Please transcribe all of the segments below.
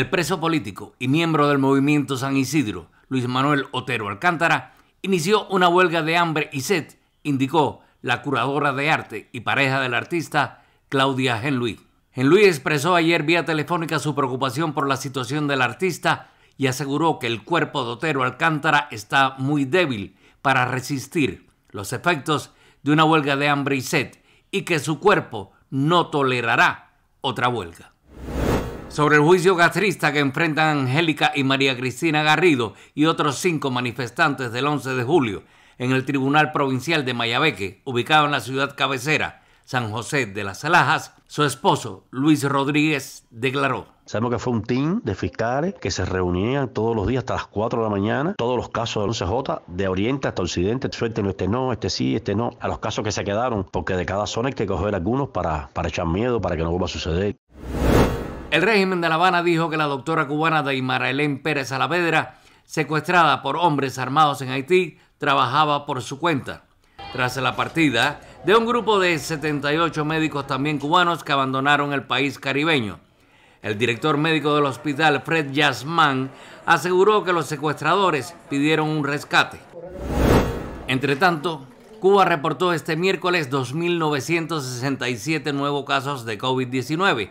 El preso político y miembro del movimiento San Isidro, Luis Manuel Otero Alcántara, inició una huelga de hambre y sed, indicó la curadora de arte y pareja del artista, Claudia Henluy. Henluy expresó ayer vía telefónica su preocupación por la situación del artista y aseguró que el cuerpo de Otero Alcántara está muy débil para resistir los efectos de una huelga de hambre y sed y que su cuerpo no tolerará otra huelga sobre el juicio gastrista que enfrentan Angélica y María Cristina Garrido y otros cinco manifestantes del 11 de julio en el Tribunal Provincial de Mayabeque, ubicado en la ciudad cabecera, San José de las Alajas, su esposo, Luis Rodríguez, declaró. Sabemos que fue un team de fiscales que se reunían todos los días hasta las 4 de la mañana. Todos los casos del 11J, de Oriente hasta Occidente, no este no, este sí, este no. A los casos que se quedaron, porque de cada zona hay que coger algunos para, para echar miedo, para que no vuelva a suceder. El régimen de La Habana dijo que la doctora cubana Daimara elén Pérez Alavedra, secuestrada por hombres armados en Haití, trabajaba por su cuenta. Tras la partida de un grupo de 78 médicos también cubanos que abandonaron el país caribeño. El director médico del hospital, Fred Yasman, aseguró que los secuestradores pidieron un rescate. Entre tanto, Cuba reportó este miércoles 2.967 nuevos casos de COVID-19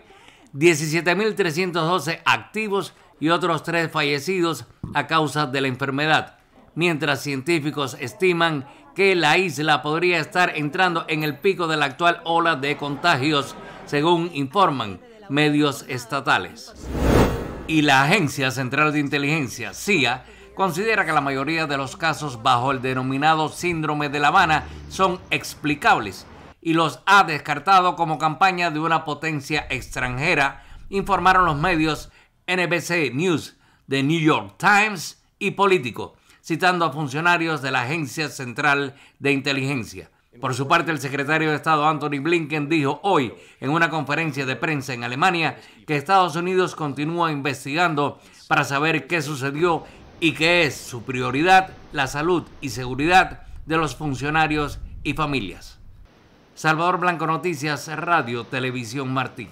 17.312 activos y otros tres fallecidos a causa de la enfermedad, mientras científicos estiman que la isla podría estar entrando en el pico de la actual ola de contagios, según informan medios estatales. Y la Agencia Central de Inteligencia, CIA, considera que la mayoría de los casos bajo el denominado síndrome de La Habana son explicables y los ha descartado como campaña de una potencia extranjera, informaron los medios NBC News, The New York Times y Político, citando a funcionarios de la Agencia Central de Inteligencia. Por su parte, el secretario de Estado Anthony Blinken dijo hoy en una conferencia de prensa en Alemania que Estados Unidos continúa investigando para saber qué sucedió y que es su prioridad la salud y seguridad de los funcionarios y familias. Salvador Blanco Noticias, Radio Televisión Martí.